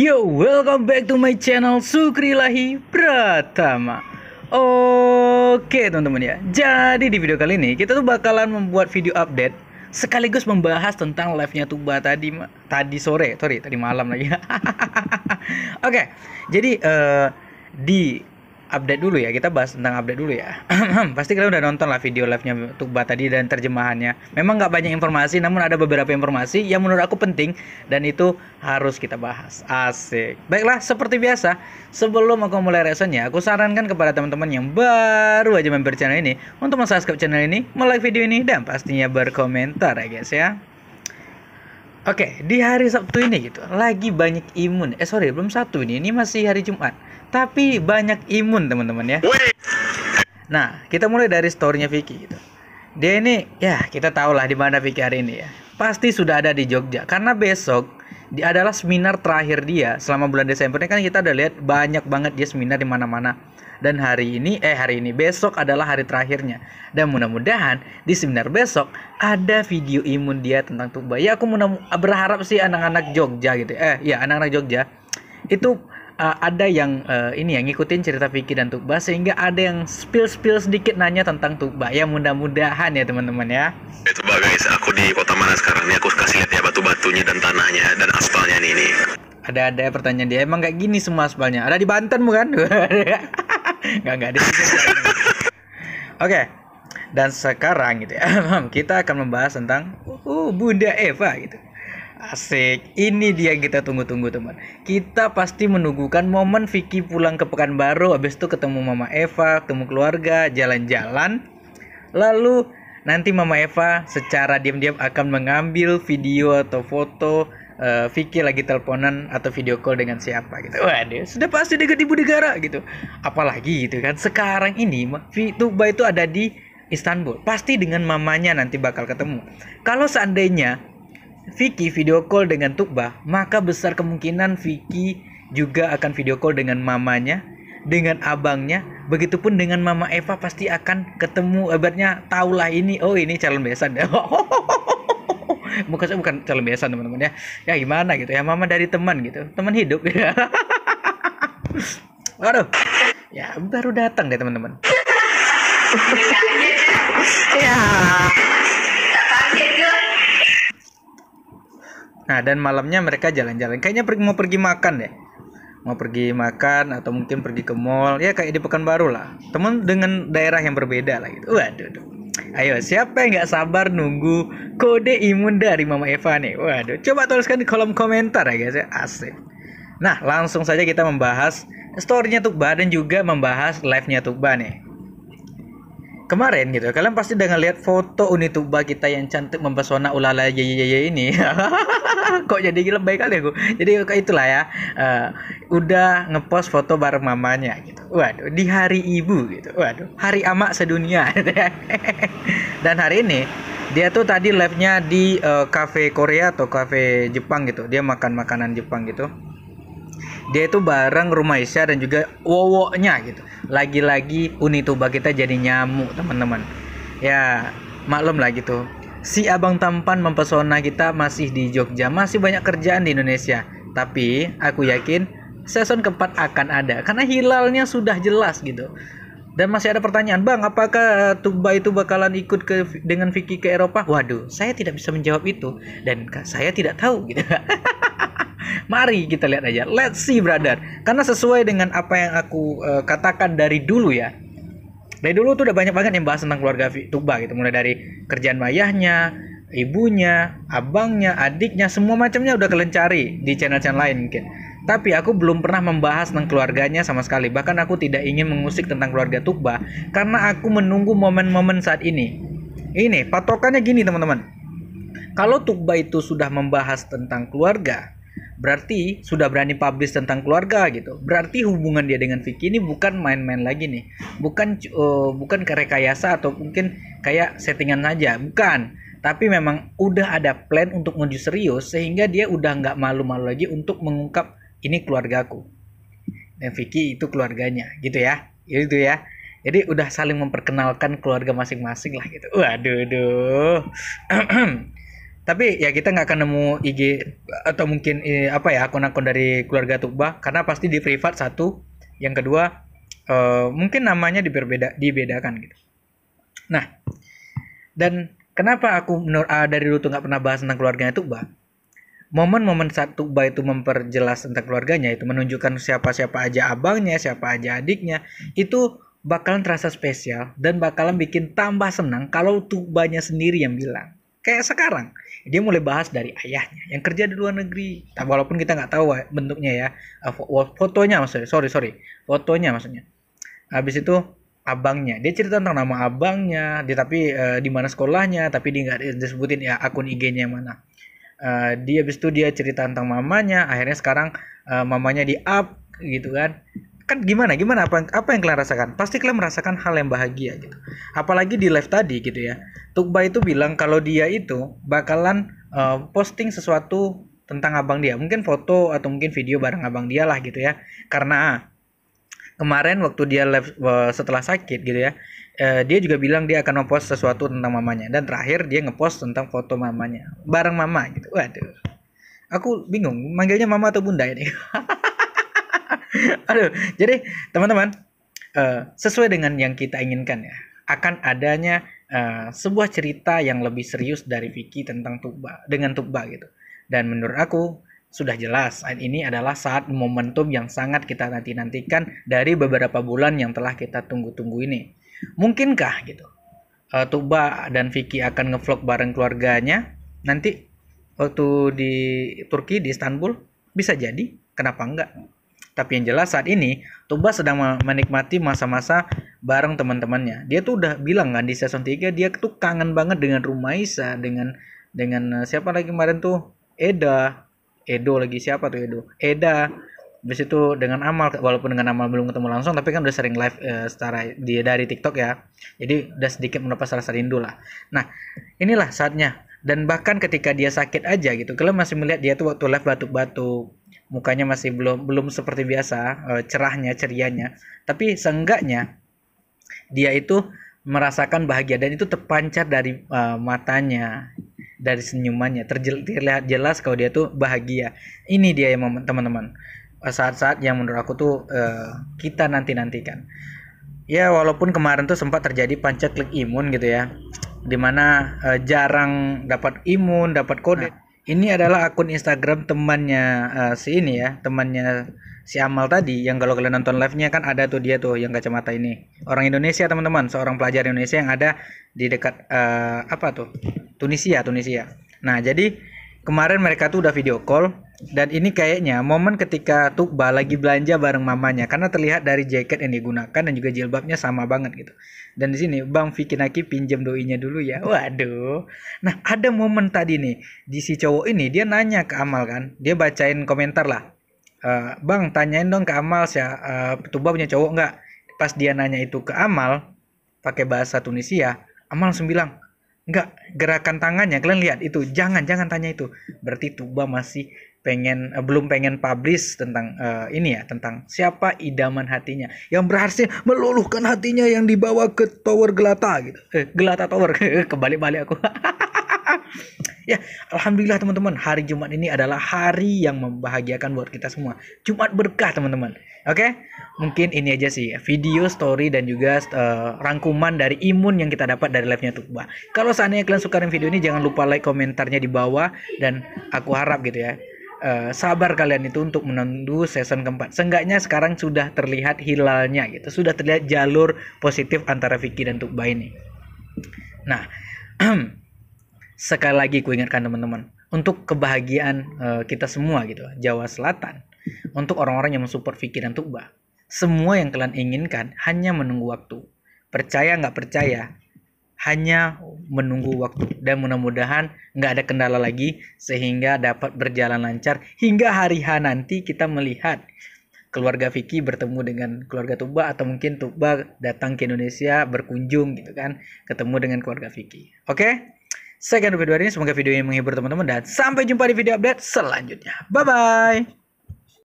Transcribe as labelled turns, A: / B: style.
A: Yo, welcome back to my channel Sukri Lahi Pratama Oke teman-teman ya Jadi di video kali ini kita tuh bakalan membuat video update Sekaligus membahas tentang live-nya Tuba tadi tadi sore Sorry, tadi malam lagi Oke, jadi uh, di update dulu ya kita bahas tentang update dulu ya pasti kalian udah nonton lah video live nya Tukba tadi dan terjemahannya memang nggak banyak informasi namun ada beberapa informasi yang menurut aku penting dan itu harus kita bahas asik baiklah seperti biasa sebelum aku mulai reasonnya aku sarankan kepada teman-teman yang baru aja member channel ini untuk mensubscribe channel ini, like video ini dan pastinya berkomentar ya guys ya Oke, okay, di hari Sabtu ini gitu, lagi banyak imun. Eh sorry, belum satu ini, ini masih hari Jumat. Tapi banyak imun teman-teman ya. Nah, kita mulai dari storynya Vicky gitu. Dia ini, ya kita tahulah di mana Vicky hari ini ya. Pasti sudah ada di Jogja, karena besok di adalah seminar terakhir dia selama bulan Desember ini kan kita udah lihat banyak banget dia seminar di mana-mana dan hari ini eh hari ini besok adalah hari terakhirnya dan mudah-mudahan di seminar besok ada video imun dia tentang tuba ya aku mudah berharap sih anak-anak Jogja gitu eh ya anak-anak Jogja itu uh, ada yang uh, ini yang ngikutin cerita Vicky dan Tukba sehingga ada yang spill spill sedikit nanya tentang Tukba ya mudah-mudahan ya teman-teman ya. Coba eh, guys, aku di kota mana sekarang ini aku kasih lihat ya batunya dan tanahnya eh, dan aspalnya nih ini. Ada ada pertanyaan dia emang kayak gini semua aspalnya. Ada di Banten bukan? enggak di ada. Oke. Dan sekarang gitu ya, kita akan membahas tentang uh, Bunda Eva gitu. Asik, ini dia yang kita tunggu-tunggu teman. Kita pasti menunggukan momen Vicky pulang ke Pekanbaru, habis itu ketemu Mama Eva, ketemu keluarga, jalan-jalan. Lalu Nanti Mama Eva secara diam-diam akan mengambil video atau foto uh, Vicky lagi teleponan atau video call dengan siapa gitu. Waduh, sudah pasti dekat ibu negara gitu. Apalagi gitu kan sekarang ini Tuba itu ada di Istanbul. Pasti dengan mamanya nanti bakal ketemu. Kalau seandainya Vicky video call dengan Tukba, maka besar kemungkinan Vicky juga akan video call dengan mamanya dengan abangnya, begitupun dengan Mama Eva pasti akan ketemu. abadnya tahulah ini, oh ini calon besan. bukan bukan calon besan teman-teman ya. Ya gimana gitu ya, Mama dari teman gitu, teman hidup. Ya. Aduh, ya baru datang deh teman-teman. ya. Nah dan malamnya mereka jalan-jalan. Kayaknya mau pergi makan deh mau pergi makan atau mungkin pergi ke mall ya kayak di Pekanbaru lah temen dengan daerah yang berbeda lah gitu waduh aduh. ayo siapa yang nggak sabar nunggu kode imun dari Mama Eva nih waduh coba tuliskan di kolom komentar ya guys ya asik nah langsung saja kita membahas storynya Tukba dan juga membahas live-nya Tukba nih kemarin gitu kalian pasti udah ngeliat foto Unituba kita yang cantik mempesona ulala ye ini kok jadi lebay kali aku jadi itulah ya uh, udah ngepost foto bareng mamanya gitu waduh di hari ibu gitu waduh hari amak sedunia dan hari ini dia tuh tadi live-nya di uh, cafe Korea atau cafe Jepang gitu dia makan makanan Jepang gitu dia itu bareng rumah Isya dan juga Wowonya gitu. Lagi-lagi Uni Tuba kita jadi nyamuk teman-teman. Ya maklum lah gitu. Si abang tampan mempesona kita masih di Jogja, masih banyak kerjaan di Indonesia. Tapi aku yakin season keempat akan ada karena hilalnya sudah jelas gitu. Dan masih ada pertanyaan, Bang, apakah Tuba itu bakalan ikut ke dengan Vicky ke Eropa? Waduh, saya tidak bisa menjawab itu dan saya tidak tahu gitu. Mari kita lihat aja. Let's see brother. Karena sesuai dengan apa yang aku uh, katakan dari dulu ya. Dari dulu tuh udah banyak banget yang bahas tentang keluarga Tuba gitu. Mulai dari kerjaan ayahnya, ibunya, abangnya, adiknya, semua macamnya udah kelencari di channel-channel lain mungkin. Tapi aku belum pernah membahas tentang keluarganya sama sekali. Bahkan aku tidak ingin mengusik tentang keluarga Tukba karena aku menunggu momen-momen saat ini. Ini patokannya gini teman-teman. Kalau Tukba itu sudah membahas tentang keluarga, berarti sudah berani publish tentang keluarga gitu berarti hubungan dia dengan Vicky ini bukan main-main lagi nih bukan uh, bukan kerekayasa atau mungkin kayak settingan saja bukan tapi memang udah ada plan untuk menuju serius sehingga dia udah nggak malu-malu lagi untuk mengungkap ini keluargaku dan Vicky itu keluarganya gitu ya itu ya jadi udah saling memperkenalkan keluarga masing-masing lah gitu waduh duh tapi ya kita nggak akan nemu IG atau mungkin eh, apa ya akun-akun dari keluarga Tukba karena pasti di privat satu yang kedua eh, mungkin namanya diberbeda dibedakan gitu nah dan kenapa aku menurut ah, dari dulu tuh nggak pernah bahas tentang keluarganya Tukba momen-momen saat Tukba itu memperjelas tentang keluarganya itu menunjukkan siapa-siapa aja abangnya siapa aja adiknya itu bakalan terasa spesial dan bakalan bikin tambah senang kalau Tukbanya sendiri yang bilang kayak sekarang dia mulai bahas dari ayahnya yang kerja di luar negeri walaupun kita nggak tahu bentuknya ya eh, fotonya maksudnya sorry sorry fotonya maksudnya habis itu abangnya dia cerita tentang nama abangnya dia tapi uh, di mana sekolahnya tapi dia nggak disebutin ya akun IG-nya mana uh, dia habis itu dia cerita tentang mamanya akhirnya sekarang uh, mamanya di up gitu kan kan gimana gimana apa apa yang kalian rasakan pasti kalian merasakan hal yang bahagia gitu apalagi di live tadi gitu ya Tukba itu bilang kalau dia itu bakalan uh, posting sesuatu tentang abang dia mungkin foto atau mungkin video bareng abang dia lah gitu ya karena ah, kemarin waktu dia live uh, setelah sakit gitu ya uh, dia juga bilang dia akan ngepost sesuatu tentang mamanya dan terakhir dia ngepost tentang foto mamanya bareng mama gitu waduh aku bingung manggilnya mama atau bunda ini Aduh, jadi teman-teman uh, sesuai dengan yang kita inginkan ya, akan adanya uh, sebuah cerita yang lebih serius dari Vicky tentang Tuba dengan Tuba gitu. Dan menurut aku sudah jelas ini adalah saat momentum yang sangat kita nanti-nantikan dari beberapa bulan yang telah kita tunggu-tunggu ini. Mungkinkah gitu uh, Tuba dan Vicky akan ngevlog bareng keluarganya nanti waktu di Turki di Istanbul bisa jadi kenapa enggak tapi yang jelas saat ini Tuba sedang menikmati masa-masa bareng teman-temannya. Dia tuh udah bilang kan di season 3 dia tuh kangen banget dengan Rumaisa, dengan dengan eh, siapa lagi kemarin tuh Eda, Edo lagi siapa tuh Edo? Eda. Habis itu dengan Amal walaupun dengan Amal belum ketemu langsung tapi kan udah sering live uh, secara dia dari TikTok ya. Jadi udah sedikit menepas rasa rindu lah. Nah, inilah saatnya dan bahkan ketika dia sakit aja gitu kalian masih melihat dia tuh waktu live batuk-batuk mukanya masih belum belum seperti biasa eh, cerahnya cerianya tapi seenggaknya dia itu merasakan bahagia dan itu terpancar dari uh, matanya dari senyumannya terlihat jelas kalau dia tuh bahagia ini dia yang momen teman-teman eh, saat-saat yang menurut aku tuh uh, kita nanti nantikan ya walaupun kemarin tuh sempat terjadi panca klik imun gitu ya dimana uh, jarang dapat imun dapat kode nah, ini adalah akun Instagram temannya uh, si ini ya temannya si Amal tadi yang kalau kalian nonton live-nya kan ada tuh dia tuh yang kacamata ini orang Indonesia teman-teman seorang pelajar Indonesia yang ada di dekat uh, apa tuh Tunisia Tunisia nah jadi kemarin mereka tuh udah video call dan ini kayaknya momen ketika Tukba lagi belanja bareng mamanya karena terlihat dari jaket yang digunakan dan juga jilbabnya sama banget gitu. Dan di sini Bang Fikinaki pinjam doinya dulu ya. Waduh. Nah, ada momen tadi nih di si cowok ini dia nanya ke Amal kan. Dia bacain komentar lah. E, bang tanyain dong ke Amal sih eh, uh, e, Tukba punya cowok nggak? Pas dia nanya itu ke Amal pakai bahasa Tunisia, Amal langsung bilang, enggak gerakan tangannya kalian lihat itu jangan jangan tanya itu berarti Tuba masih pengen uh, belum pengen publish tentang uh, ini ya tentang siapa idaman hatinya yang berhasil meluluhkan hatinya yang dibawa ke tower gelata gitu eh, gelata tower kebalik-balik aku ya alhamdulillah teman-teman hari Jumat ini adalah hari yang membahagiakan buat kita semua Jumat berkah teman-teman oke mungkin ini aja sih video story dan juga uh, rangkuman dari imun yang kita dapat dari live-nya Tukba kalau seandainya kalian suka dengan video ini jangan lupa like komentarnya di bawah dan aku harap gitu ya uh, sabar kalian itu untuk menunggu season keempat. Seenggaknya sekarang sudah terlihat hilalnya gitu, sudah terlihat jalur positif antara Vicky dan Tukba ini. Nah, sekali lagi ku ingatkan teman-teman, untuk kebahagiaan uh, kita semua gitu, Jawa Selatan, untuk orang-orang yang mensupport Vicky dan Tukba, semua yang kalian inginkan hanya menunggu waktu. Percaya nggak percaya, hanya menunggu waktu dan mudah-mudahan nggak ada kendala lagi sehingga dapat berjalan lancar hingga hari H nanti kita melihat keluarga Vicky bertemu dengan keluarga Tuba atau mungkin Tuba datang ke Indonesia berkunjung gitu kan ketemu dengan keluarga Vicky. Oke? Okay? Saya akan video ini semoga video ini menghibur teman-teman dan sampai jumpa di video update selanjutnya. Bye bye.